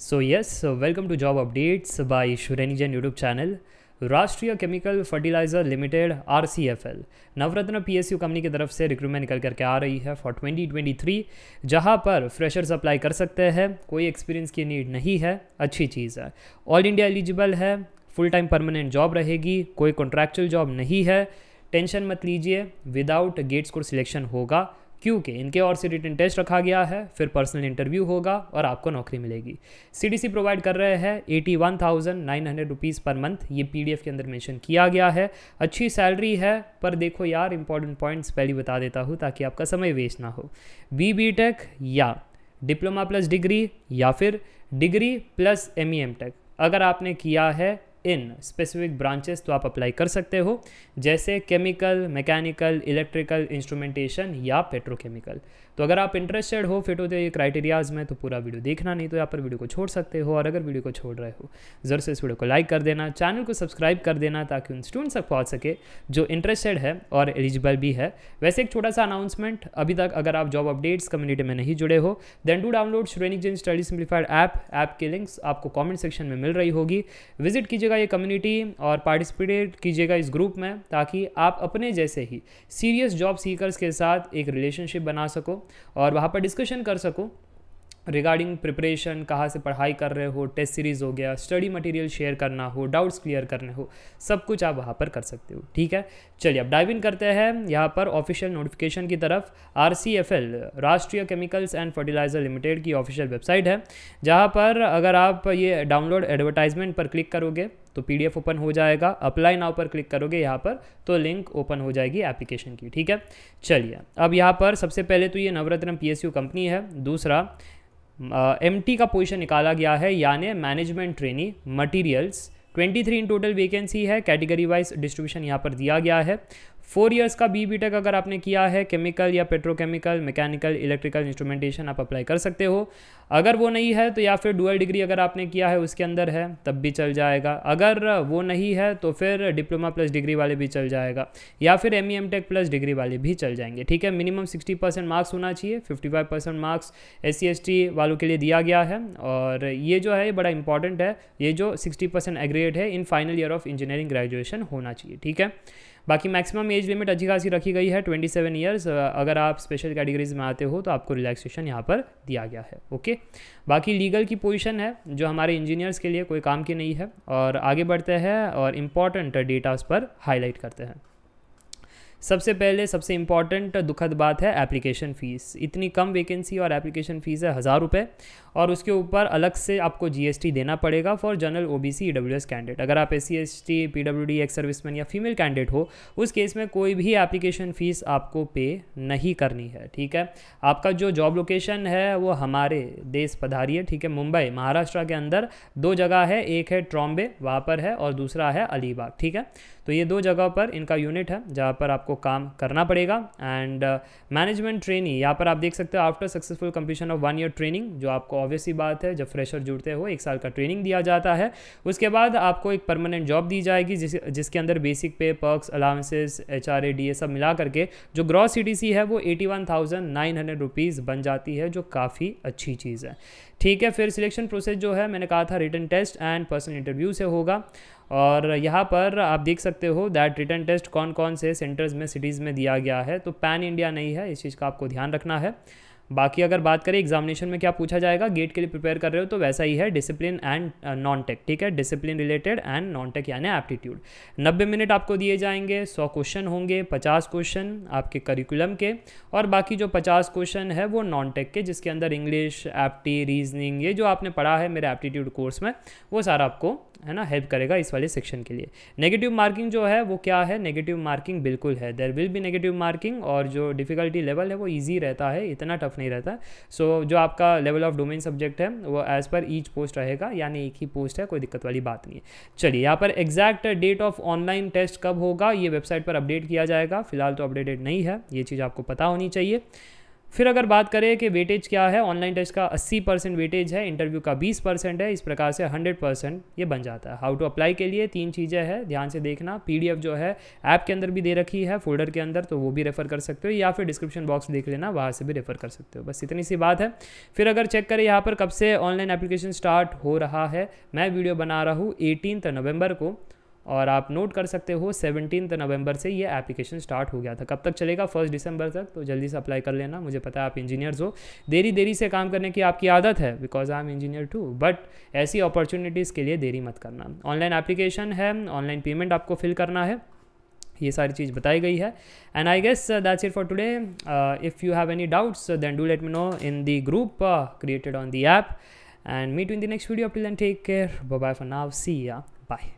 so yes welcome to job updates by Jain YouTube channel Rashtriya chemical fertiliser limited R C F L Navratna P S U company की तरफ से recruitment निकल करके आ रही है फॉर 2023 जहाँ पर फ्रेशर्स अप्लाई कर सकते हैं कोई एक्सपीरियंस की नीड नहीं है अच्छी चीज़ है ऑल इंडिया एलिजिबल है फुल टाइम परमानेंट जॉब रहेगी कोई कॉन्ट्रैक्चुअल जॉब नहीं है टेंशन मत लीजिए विदाउट गेट्स को सिलेक्शन होगा क्योंकि इनके और से रिटर्न टेस्ट रखा गया है फिर पर्सनल इंटरव्यू होगा और आपको नौकरी मिलेगी सीडीसी प्रोवाइड कर रहे हैं eighty one thousand nine hundred rupees per month ये पीडीएफ के अंदर मेंशन किया गया है अच्छी सैलरी है पर देखो यार इंपॉर्टेंट पॉइंट्स पहले बता देता हूँ ताकि आपका समय वेस्ट ना हो बी बी टेक या डिप्लोमा प्लस डिग्री या फिर degree plus M E M tech अगर आपने किया है इन स्पेसिफिक ब्रांचेस तो आप अप्लाई कर सकते हो जैसे केमिकल मैकेनिकल इलेक्ट्रिकल इंस्ट्रूमेंटेशन या पेट्रोकेमिकल तो अगर आप इंटरेस्टेड हो फिट होते ये क्राइटेरियाज़ में तो पूरा वीडियो देखना नहीं तो यहाँ पर वीडियो को छोड़ सकते हो और अगर वीडियो को छोड़ रहे हो ज़रूर से इस वीडियो को लाइक कर देना चैनल को सब्सक्राइब कर देना ताकि उन स्टूडेंट्स तक पहुँच सके जो इंटरेस्टेड है और एलिजिबल भी है वैसे एक छोटा सा अनाउंसमेंट अभी तक अगर आप जॉब अपडेट्स कम्युनिटी में नहीं जुड़े हो देन टू डाउनलोड श्रेणी जिन स्टडी सिंप्लीफाइड ऐप ऐप के लिंक्स आपको कॉमेंट सेक्शन में मिल रही होगी विजिट कीजिएगा ये कम्युनिटी और पार्टिसिपेट कीजिएगा इस ग्रुप में ताकि आप अपने जैसे ही सीरियस जॉब सीकर्स के साथ एक रिलेशनशिप बना सको और वहाँ पर डिस्कशन कर सकूँ रिगार्डिंग प्रिपरेशन कहाँ से पढ़ाई कर रहे हो टेस्ट सीरीज़ हो गया स्टडी मटेरियल शेयर करना हो डाउट्स क्लियर करने हो सब कुछ आप वहाँ पर कर सकते हो ठीक है चलिए अब डाइव इन करते हैं यहाँ पर ऑफिशियल नोटिफिकेशन की तरफ R Rashtriya chemicals and fertilisers limited की ऑफिशियल वेबसाइट है जहाँ पर अगर आप ये डाउनलोड एडवर्टाइजमेंट पर क्लिक करोगे तो पीडीएफ ओपन हो जाएगा अप्लाई नाउ पर क्लिक करोगे यहाँ पर तो लिंक ओपन हो जाएगी एप्लीकेशन की ठीक है चलिए अब यहाँ पर सबसे पहले तो ये नवरत्न पीएसयू कंपनी है दूसरा एम uh, का पोजीशन निकाला गया है यानी management trainee materials 23 in total vacancy है कैटेगरी वाइज डिस्ट्रीब्यूशन यहाँ पर दिया गया है फोर इयर्स का बी बी टेक अगर आपने किया है केमिकल या पेट्रोकेमिकल मैकेनिकल इलेक्ट्रिकल इंस्ट्रूमेंटेशन आप अप्लाई कर सकते हो अगर वो नहीं है तो या फिर डुअल डिग्री अगर आपने किया है उसके अंदर है तब भी चल जाएगा अगर वो नहीं है तो फिर डिप्लोमा प्लस डिग्री वाले भी चल जाएगा या फिर M E M tech plus degree वाले भी चल जाएंगे ठीक है मिनिमम सिक्सटी परसेंट मार्क्स होना चाहिए fifty five percent marks S C S T वालों के लिए दिया गया है और ये जो है बड़ा इंपॉर्टेंट है ये जो सिक्सटी परसेंट है in final year of engineering graduation होना चाहिए ठीक है बाकी मैक्सिमम एज लिमिट अच्छी खासी रखी गई है ट्वेंटी सेवन ईयर्स अगर आप स्पेशल कैटेगरीज में आते हो तो आपको रिलैक्सेशन यहाँ पर दिया गया है ओके बाकी लीगल की पोजीशन है जो हमारे इंजीनियर्स के लिए कोई काम की नहीं है और आगे बढ़ते हैं और इम्पॉर्टेंट उस पर हाईलाइट करते हैं सबसे पहले सबसे इम्पॉर्टेंट दुखद बात है एप्लीकेशन फ़ीस इतनी कम वैकेंसी और एप्लीकेशन फ़ीस है हज़ार रुपये और उसके ऊपर अलग से आपको जीएसटी देना पड़ेगा for general OBC EWS candidate अगर आप P W PWD ex serviceman या फीमेल कैंडिडेट हो उस केस में कोई भी एप्लीकेशन फ़ीस आपको पे नहीं करनी है ठीक है आपका जो जॉब लोकेशन है वो हमारे देश पधारी है ठीक है मुंबई महाराष्ट्र के अंदर दो जगह है एक है ट्रॉम्बे वहाँ पर है और दूसरा है अलीबाग ठीक है तो ये दो जगह पर इनका यूनिट है जहाँ पर आपको आपको काम करना पड़ेगा एंड मैनेजमेंट ट्रेनिंग यहाँ पर आप देख सकते हो after successful completion of one year training जो आपको ऑब्वियसली बात है जब फ्रेशर जुड़ते हो एक साल का ट्रेनिंग दिया जाता है उसके बाद आपको एक परमानेंट जॉब दी जाएगी जिस जिसके अंदर basic pay perks allowances H R A D A सब मिला करके जो ग्रॉस सी टी सी है वो eighty one thousand nine hundred rupees बन जाती है जो काफ़ी अच्छी चीज़ है ठीक है फिर सिलेक्शन प्रोसेस जो है मैंने कहा था written test and personal interview से होगा और यहाँ पर आप देख सकते हो दैट रिटर्न टेस्ट कौन कौन से सेंटर्स में सिटीज़ में दिया गया है तो पैन इंडिया नहीं है इस चीज़ का आपको ध्यान रखना है बाकी अगर बात करें एग्जामिनेशन में क्या पूछा जाएगा गेट के लिए प्रिपेयर कर रहे हो तो वैसा ही है डिसिप्लिन एंड नॉन टेक ठीक है discipline related and non tech यानी एप्टीट्यूड नब्बे मिनट आपको दिए जाएंगे सौ क्वेश्चन होंगे पचास क्वेश्चन आपके करिकुलम के और बाकी जो पचास क्वेश्चन है वो नॉन टेक के जिसके अंदर इंग्लिश एप्टी रीजनिंग ये जो आपने पढ़ा है मेरे एप्टीट्यूड कोर्स में वो सारा आपको है ना हेल्प करेगा इस वाले सेक्शन के लिए नेगेटिव मार्किंग जो है वो क्या है नेगेटिव मार्किंग बिल्कुल है देर विल भी नेगेटिव मार्किंग और जो डिफिकल्टी लेवल है वो ईजी रहता है इतना टफ नहीं रहता सो so, जो आपका लेवल ऑफ डोमेन सब्जेक्ट है वो एज पर ईच पोस्ट रहेगा यानी एक ही पोस्ट है कोई दिक्कत वाली बात नहीं है चलिए यहाँ पर exact date of online test कब होगा ये वेबसाइट पर अपडेट किया जाएगा फिलहाल तो अपडेटेड नहीं है ये चीज़ आपको पता होनी चाहिए फिर अगर बात करें कि वेटेज क्या है ऑनलाइन टेस्ट का 80 परसेंट वेटेज है इंटरव्यू का 20 परसेंट है इस प्रकार से 100 परसेंट ये बन जाता है हाउ टू अप्लाई के लिए तीन चीज़ें हैं ध्यान से देखना पीडीएफ जो है ऐप के अंदर भी दे रखी है फोल्डर के अंदर तो वो भी रेफर कर सकते हो या फिर डिस्क्रिप्शन बॉक्स देख लेना वहाँ से भी रेफर कर सकते हो बस इतनी सी बात है फिर अगर चेक करें यहाँ पर कब से ऑनलाइन एप्लीकेशन स्टार्ट हो रहा है मैं वीडियो बना रहा हूँ एटीन नवंबर को और आप नोट कर सकते हो सेवनटीन नवंबर से ये एप्लीकेशन स्टार्ट हो गया था कब तक चलेगा फर्स्ट दिसंबर तक तो जल्दी से अप्लाई कर लेना मुझे पता है आप इंजीनियर्स हो देरी देरी से काम करने की आपकी आदत है because I am engineer too but ऐसी अपॉर्चुनिटीज़ के लिए देरी मत करना ऑनलाइन एप्लीकेशन है ऑनलाइन पेमेंट आपको फिल करना है ये सारी चीज़ बताई गई है and I guess that's it for today if you have any doubts then do let me know in the group created on the app and meet in the next video take care bye for now see ya bye